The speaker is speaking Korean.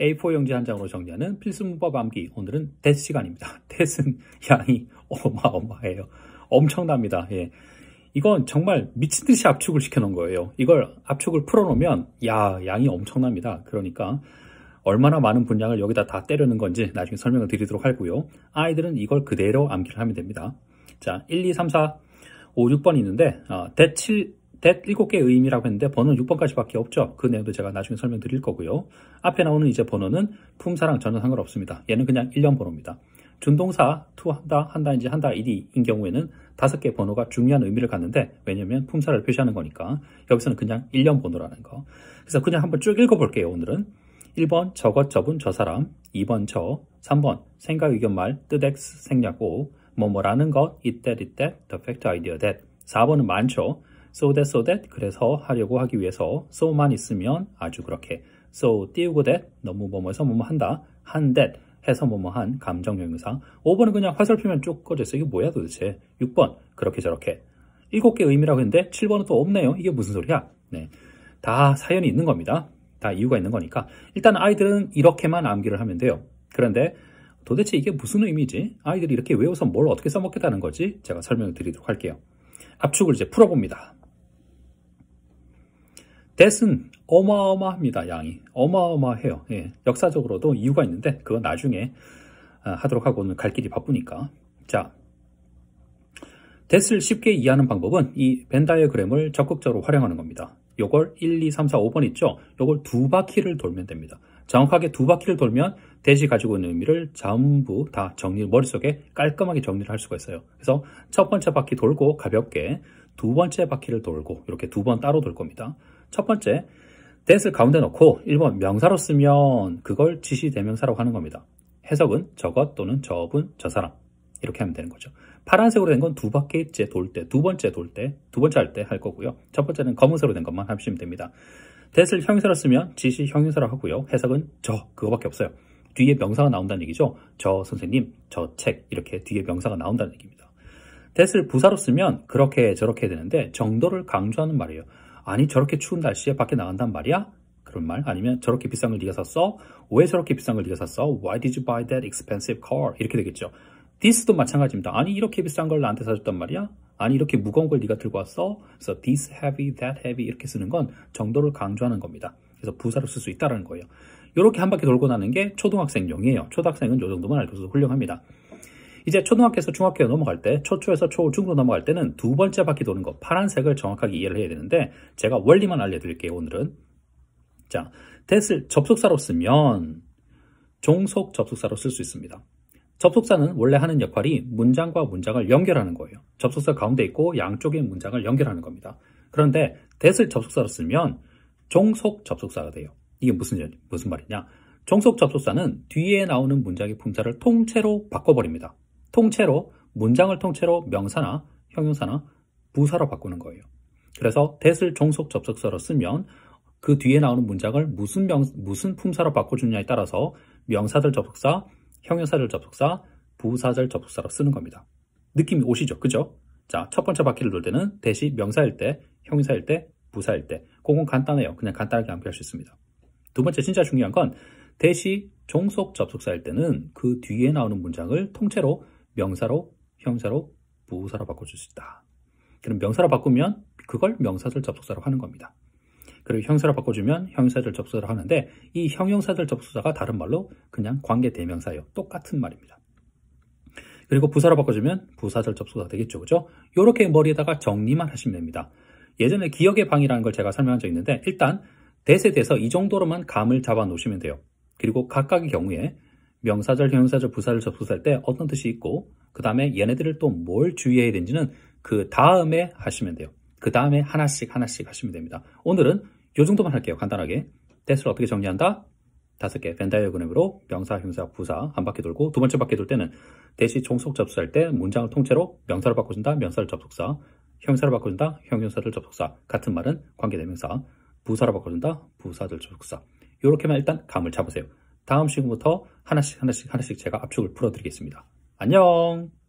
A4 용지 한 장으로 정리하는 필수 문법 암기 오늘은 대 시간입니다. 대은 양이 어마어마해요. 엄청납니다. 예. 이건 정말 미친 듯이 압축을 시켜놓은 거예요. 이걸 압축을 풀어놓으면 야 양이 엄청납니다. 그러니까 얼마나 많은 분량을 여기다 다 때려는 건지 나중에 설명을 드리도록 하고요. 아이들은 이걸 그대로 암기를 하면 됩니다. 자, 1, 2, 3, 4, 5, 6번 있는데 어, 대칠 that 7개의 의미라고 했는데 번호는 6번까지밖에 없죠. 그 내용도 제가 나중에 설명드릴 거고요. 앞에 나오는 이제 번호는 품사랑 전혀 상관없습니다. 얘는 그냥 1년 번호입니다. 준동사 to 한다, 한다, 인지 한다, 이디인 경우에는 다섯 개 번호가 중요한 의미를 갖는데 왜냐면 품사를 표시하는 거니까 여기서는 그냥 1년 번호라는 거. 그래서 그냥 한번 쭉 읽어볼게요, 오늘은. 1번 저것 저분 저 사람 2번 저 3번 생각 의견 말뜻 엑스, 생략 5 뭐뭐라는 것 이때 이때 the fact idea that 4번은 많죠 so that so that 그래서 하려고 하기 위해서 so만 있으면 아주 그렇게 so 띄우고 that 너무 뭐 뭐해서 뭐 뭐 한다 한 that 해서 뭐 뭐 한 감정형용사 5번은 그냥 화살표면 쭉 꺼졌어 이게 뭐야 도대체 6번 그렇게 저렇게 7개 의미라고 했는데 7번은 또 없네요 이게 무슨 소리야 네, 다 사연이 있는 겁니다 다 이유가 있는 거니까 일단 아이들은 이렇게만 암기를 하면 돼요 그런데 도대체 이게 무슨 의미지? 아이들이 이렇게 외워서 뭘 어떻게 써먹겠다는 거지? 제가 설명을 드리도록 할게요 압축을 이제 풀어봅니다 뱃은 어마어마합니다. 양이 어마어마해요. 예, 역사적으로도 이유가 있는데 그건 나중에 아, 하도록 하고 오늘 갈 길이 바쁘니까 자 데스를 쉽게 이해하는 방법은 이 벤다이어그램을 적극적으로 활용하는 겁니다. 요걸 1, 2, 3, 4, 5번 있죠? 요걸 두 바퀴를 돌면 됩니다. 정확하게 두 바퀴를 돌면 대시 가지고 있는 의미를 전부 다 정리, 머릿속에 깔끔하게 정리를 할 수가 있어요. 그래서 첫 번째 바퀴 돌고 가볍게 두 번째 바퀴를 돌고 이렇게 두 번 따로 돌 겁니다. 첫 번째, that을 가운데 놓고 1번 명사로 쓰면 그걸 지시대명사라고 하는 겁니다. 해석은 저것 또는 저분, 저 사람 이렇게 하면 되는 거죠. 파란색으로 된 건 두 바퀴째 돌 때, 두 번째 돌 때, 두 번째 할 때 할 거고요. 첫 번째는 검은색으로 된 것만 하시면 됩니다. that을 형용사로 쓰면 지시 형용사로 하고요. 해석은 저, 그거밖에 없어요. 뒤에 명사가 나온다는 얘기죠. 저 선생님, 저 책 이렇게 뒤에 명사가 나온다는 얘기입니다. that을 부사로 쓰면 그렇게 저렇게 되는데 정도를 강조하는 말이에요. 아니 저렇게 추운 날씨에 밖에 나간단 말이야? 그런 말 아니면 저렇게 비싼 걸 네가 샀어? 왜 저렇게 비싼 걸 네가 샀어? Why did you buy that expensive car? 이렇게 되겠죠. This도 마찬가지입니다. 아니 이렇게 비싼 걸 나한테 사줬단 말이야? 아니 이렇게 무거운 걸 네가 들고 왔어? So this heavy, that heavy 이렇게 쓰는 건 정도를 강조하는 겁니다. 그래서 부사를쓸 수 있다는 거예요. 이렇게 한 바퀴 돌고 나는 게 초등학생용이에요. 초등학생은 이 정도만 알고도 훌륭합니다. 이제 초등학교에서 중학교 넘어갈 때 초초에서 초중으로 넘어갈 때는 두 번째 바퀴 도는 거 파란색을 정확하게 이해를 해야 되는데 제가 원리만 알려드릴게요 오늘은 자 t 을 접속사로 쓰면 종속 접속사로 쓸 수 있습니다 접속사는 원래 하는 역할이 문장과 문장을 연결하는 거예요 접속사 가운데 있고 양쪽의 문장을 연결하는 겁니다 그런데 t h 을 접속사로 쓰면 종속 접속사가 돼요 이게 무슨, 무슨 말이냐 종속 접속사는 뒤에 나오는 문장의 품사를 통째로 바꿔버립니다 통째로 문장을 통째로 명사나 형용사나 부사로 바꾸는 거예요. 그래서 대을 종속 접속사로 쓰면 그 뒤에 나오는 문장을 무슨 명, 무슨 품사로 바꿔주느냐에 따라서 명사들 접속사, 형용사절 접속사, 부사들 접속사로 쓰는 겁니다. 느낌이 오시죠? 그죠? 자, 첫 번째 바퀴를 돌 때는 대시 명사일 때, 형용사일 때, 부사일 때. 그건 간단해요. 그냥 간단하게 암기할 수 있습니다. 두 번째 진짜 중요한 건 대시 종속 접속사일 때는 그 뒤에 나오는 문장을 통째로 명사로, 형사로, 부사로 바꿔줄 수 있다. 그럼 명사로 바꾸면 그걸 명사절 접속사로 하는 겁니다. 그리고 형사로 바꿔주면 형사절 접속사로 하는데 이 형용사절 접속사가 다른 말로 그냥 관계 대명사예요. 똑같은 말입니다. 그리고 부사로 바꿔주면 부사절 접속사 되겠죠. 그죠? 렇 이렇게 머리에다가 정리만 하시면 됩니다. 예전에 기억의 방이라는 걸 제가 설명한 적 있는데 일단 대세 대서 이 정도로만 감을 잡아 놓으시면 돼요. 그리고 각각의 경우에 명사절, 형용사절, 부사를 접속할 때 어떤 뜻이 있고 그 다음에 얘네들을 또 뭘 주의해야 되는지는 그 다음에 하시면 돼요. 그 다음에 하나씩 하나씩 하시면 됩니다. 오늘은 요 정도만 할게요. 간단하게. 테스를 어떻게 정리한다? 다섯 개 벤다이어그램으로 명사, 형사, 부사 한 바퀴 돌고 두 번째 바퀴 돌 때는 대시 종속 접수할 때 문장을 통째로 명사를 바꿔준다. 명사를 접속사. 형사를 바꿔준다. 형용사를 접속사. 같은 말은 관계대명사. 부사를 바꿔준다. 부사들 접속사. 이렇게만 일단 감을 잡으세요. 다음 시간부터 하나씩 하나씩 하나씩 제가 압축을 풀어드리겠습니다. 안녕!